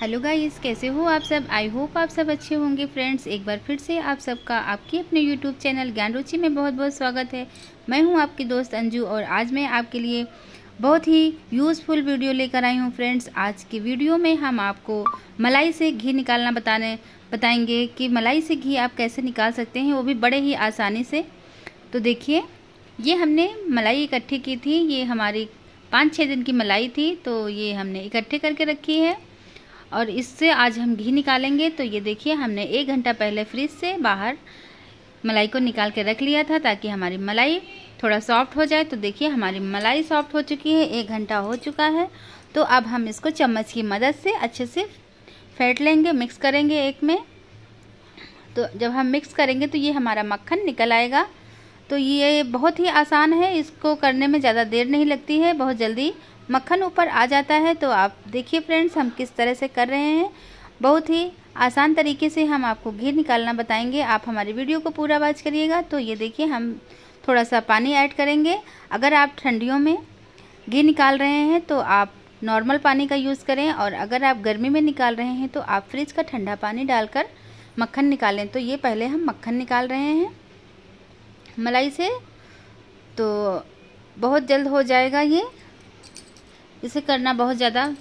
hello guys कैसे हो आप सब आई होप आप सब अच्छे होंगे फ्रेंड्स एक बार फिर से आप सबका आपके अपने यूट्यूब चैनल ज्ञान रुचि में बहुत बहुत स्वागत है मैं हूं आपकी दोस्त अंजू और आज मैं आपके लिए बहुत ही यूज़फुल वीडियो लेकर आई हूं फ्रेंड्स आज की वीडियो में हम आपको मलाई से घी निकालना बताने बताएंगे कि मलाई से घी आप कैसे निकाल सकते हैं वो भी बड़े ही आसानी से तो देखिए ये हमने मलाई इकट्ठी की थी ये हमारी पाँच छः दिन की मलाई थी तो ये हमने इकट्ठे करके रखी है और इससे आज हम घी निकालेंगे तो ये देखिए हमने एक घंटा पहले फ्रिज से बाहर मलाई को निकाल के रख लिया था ताकि हमारी मलाई थोड़ा सॉफ्ट हो जाए तो देखिए हमारी मलाई सॉफ्ट हो चुकी है एक घंटा हो चुका है तो अब हम इसको चम्मच की मदद से अच्छे से फेंट लेंगे मिक्स करेंगे एक में तो जब हम मिक्स करेंगे तो ये हमारा मक्खन निकल आएगा तो ये बहुत ही आसान है इसको करने में ज़्यादा देर नहीं लगती है बहुत जल्दी मक्खन ऊपर आ जाता है तो आप देखिए फ्रेंड्स हम किस तरह से कर रहे हैं बहुत ही आसान तरीके से हम आपको घी निकालना बताएंगे आप हमारी वीडियो को पूरा वाच करिएगा तो ये देखिए हम थोड़ा सा पानी ऐड करेंगे अगर आप ठंडियों में घी निकाल रहे हैं तो आप नॉर्मल पानी का यूज़ करें और अगर आप गर्मी में निकाल रहे हैं तो आप फ्रिज का ठंडा पानी डालकर मक्खन निकालें तो ये पहले हम मक्खन निकाल रहे हैं मलाई से तो बहुत जल्द हो जाएगा ये इसे करना बहुत ज़्यादा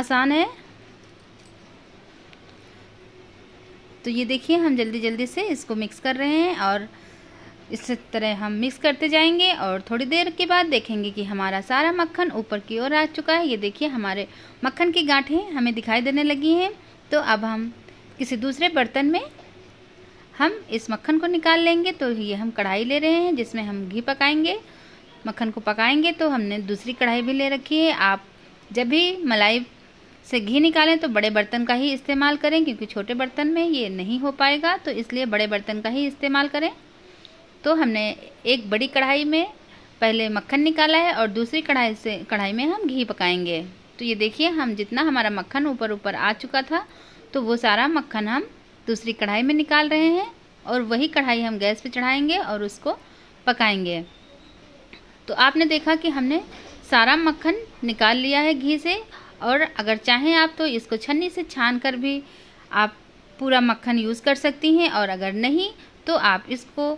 आसान है तो ये देखिए हम जल्दी जल्दी से इसको मिक्स कर रहे हैं और इस तरह हम मिक्स करते जाएंगे और थोड़ी देर के बाद देखेंगे कि हमारा सारा मक्खन ऊपर की ओर आ चुका है ये देखिए हमारे मक्खन की गांठें हमें दिखाई देने लगी हैं तो अब हम किसी दूसरे बर्तन में हम इस मक्खन को निकाल लेंगे तो ये हम कढ़ाई ले रहे हैं जिसमें हम घी पकाएंगे मक्खन को पकाएंगे तो हमने दूसरी कढ़ाई भी ले रखी है आप जब भी मलाई से घी निकालें तो बड़े बर्तन का ही इस्तेमाल करें क्योंकि छोटे बर्तन में ये नहीं हो पाएगा तो इसलिए बड़े बर्तन का ही इस्तेमाल करें तो हमने एक बड़ी कढ़ाई में पहले मक्खन निकाला है और दूसरी कढ़ाई से कढ़ाई में हम घी पकाएंगे तो ये देखिए हम जितना हमारा मक्खन ऊपर ऊपर आ चुका था तो वो सारा मक्खन हम दूसरी कढ़ाई में निकाल रहे हैं और वही कढ़ाई हम गैस पर चढ़ाएंगे और उसको पकाएंगे तो आपने देखा कि हमने सारा मक्खन निकाल लिया है घी से और अगर चाहें आप तो इसको छन्नी से छान कर भी आप पूरा मक्खन यूज़ कर सकती हैं और अगर नहीं तो आप इसको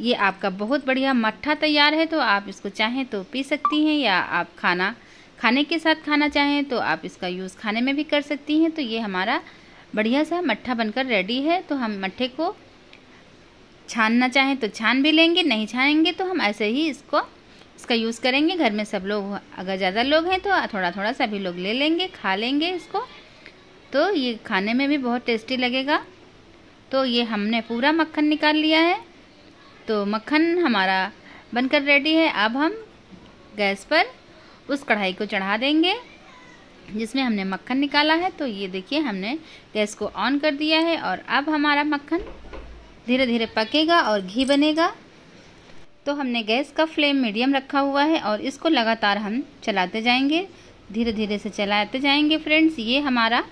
ये आपका बहुत बढ़िया मट्ठा तैयार है तो आप इसको चाहें तो पी सकती हैं या आप खाना खाने के साथ खाना चाहें तो आप इसका यूज़ खाने में भी कर सकती हैं तो ये हमारा बढ़िया सा मट्ठा बनकर रेडी है तो हम मट्ठे को छानना चाहें तो छान भी लेंगे नहीं छानेंगे तो हम ऐसे ही इसको इसका यूज़ करेंगे घर में सब लोग अगर ज़्यादा लोग हैं तो थोड़ा थोड़ा सभी लोग ले लेंगे खा लेंगे इसको तो ये खाने में भी बहुत टेस्टी लगेगा तो ये हमने पूरा मक्खन निकाल लिया है तो मक्खन हमारा बनकर रेडी है अब हम गैस पर उस कढ़ाई को चढ़ा देंगे जिसमें हमने मक्खन निकाला है तो ये देखिए हमने गैस को ऑन कर दिया है और अब हमारा मक्खन धीरे धीरे पकेगा और घी बनेगा तो हमने गैस का फ्लेम मीडियम रखा हुआ है और इसको लगातार हम चलाते जाएंगे धीरे धीरे से चलाते जाएंगे फ्रेंड्स ये हमारा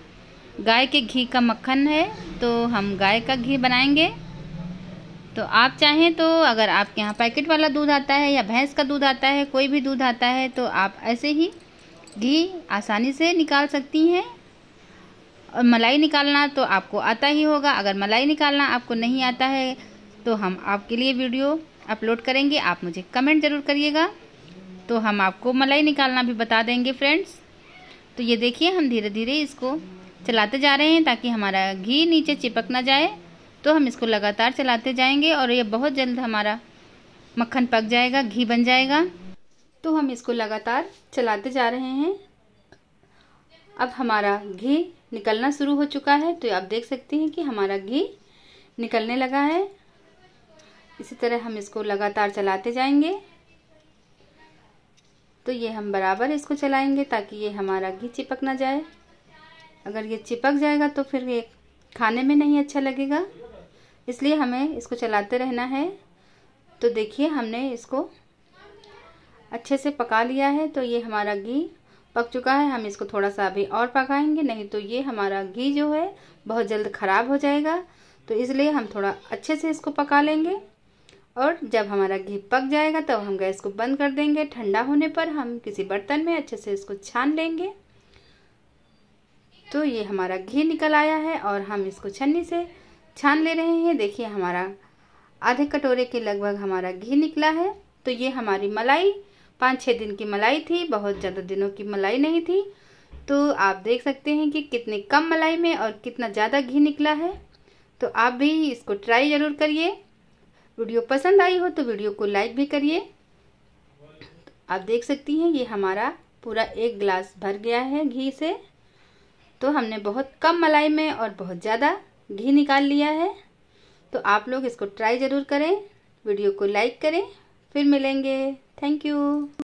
गाय के घी का मक्खन है तो हम गाय का घी बनाएंगे तो आप चाहें तो अगर आपके यहाँ पैकेट वाला दूध आता है या भैंस का दूध आता है कोई भी दूध आता है तो आप ऐसे ही घी आसानी से निकाल सकती हैं और मलाई निकालना तो आपको आता ही होगा अगर मलाई निकालना आपको नहीं आता है तो हम आपके लिए वीडियो अपलोड करेंगे आप मुझे कमेंट ज़रूर करिएगा तो हम आपको मलाई निकालना भी बता देंगे फ्रेंड्स तो ये देखिए हम धीरे धीरे इसको चलाते जा रहे हैं ताकि हमारा घी नीचे चिपक ना जाए तो हम इसको लगातार चलाते जाएंगे और ये बहुत जल्द हमारा मक्खन पक जाएगा घी बन जाएगा तो हम इसको लगातार चलाते जा रहे हैं अब हमारा घी निकलना शुरू हो चुका है तो आप देख सकते हैं कि हमारा घी निकलने लगा है इसी तरह हम इसको लगातार चलाते जाएंगे तो ये हम बराबर इसको चलाएंगे ताकि ये हमारा घी चिपक ना जाए अगर ये चिपक जाएगा तो फिर ये खाने में नहीं अच्छा लगेगा इसलिए हमें इसको चलाते रहना है तो देखिए हमने इसको अच्छे से पका लिया है तो ये हमारा घी पक चुका है हम इसको थोड़ा सा अभी और पकाएंगे नहीं तो ये हमारा घी जो है बहुत जल्द ख़राब हो जाएगा तो इसलिए हम थोड़ा अच्छे से इसको पका लेंगे और जब हमारा घी पक जाएगा तब तो हम गैस को बंद कर देंगे ठंडा होने पर हम किसी बर्तन में अच्छे से इसको छान लेंगे तो ये हमारा घी निकल आया है और हम इसको छन्नी से छान ले रहे हैं देखिए हमारा आधे कटोरे के लगभग हमारा घी निकला है तो ये हमारी मलाई पाँच छः दिन की मलाई थी बहुत ज़्यादा दिनों की मलाई नहीं थी तो आप देख सकते हैं कि कितने कम मलाई में और कितना ज़्यादा घी निकला है तो आप भी इसको ट्राई ज़रूर करिए वीडियो पसंद आई हो तो वीडियो को लाइक भी करिए आप देख सकती हैं ये हमारा पूरा एक गिलास भर गया है घी से तो हमने बहुत कम मलाई में और बहुत ज़्यादा घी निकाल लिया है तो आप लोग इसको ट्राई ज़रूर करें वीडियो को लाइक करें फिर मिलेंगे थैंक यू